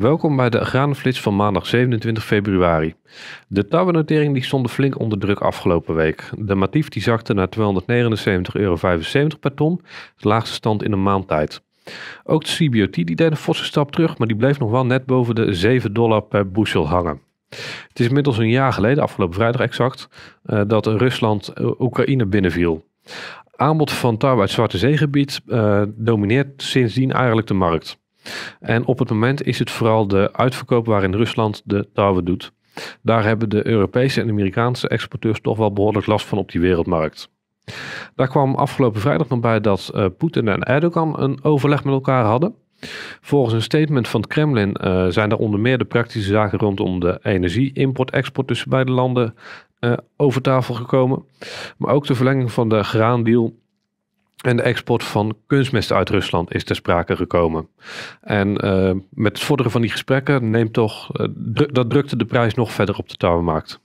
Welkom bij de granenflits van maandag 27 februari. De tarwenotering die stonden flink onder druk afgelopen week. De matief die zakte naar 279,75 euro per ton, de laagste stand in een maand tijd. Ook de CBOT die deed een forse stap terug, maar die bleef nog wel net boven de 7 dollar per bushel hangen. Het is inmiddels een jaar geleden, afgelopen vrijdag exact, eh, dat Rusland Oekraïne binnenviel. Aanbod van tarwe uit het Zwarte Zeegebied eh, domineert sindsdien eigenlijk de markt. En op het moment is het vooral de uitverkoop waarin Rusland de touwen doet. Daar hebben de Europese en Amerikaanse exporteurs toch wel behoorlijk last van op die wereldmarkt. Daar kwam afgelopen vrijdag nog bij dat eh, Poetin en Erdogan een overleg met elkaar hadden. Volgens een statement van het Kremlin eh, zijn er onder meer de praktische zaken rondom de energie-import-export tussen beide landen eh, over tafel gekomen. Maar ook de verlenging van de graandeal en de export van kunstmest uit Rusland is ter sprake gekomen. En eh, met het vorderen van die gesprekken neemt toch, eh, dat drukte de prijs nog verder op de touwmarkt.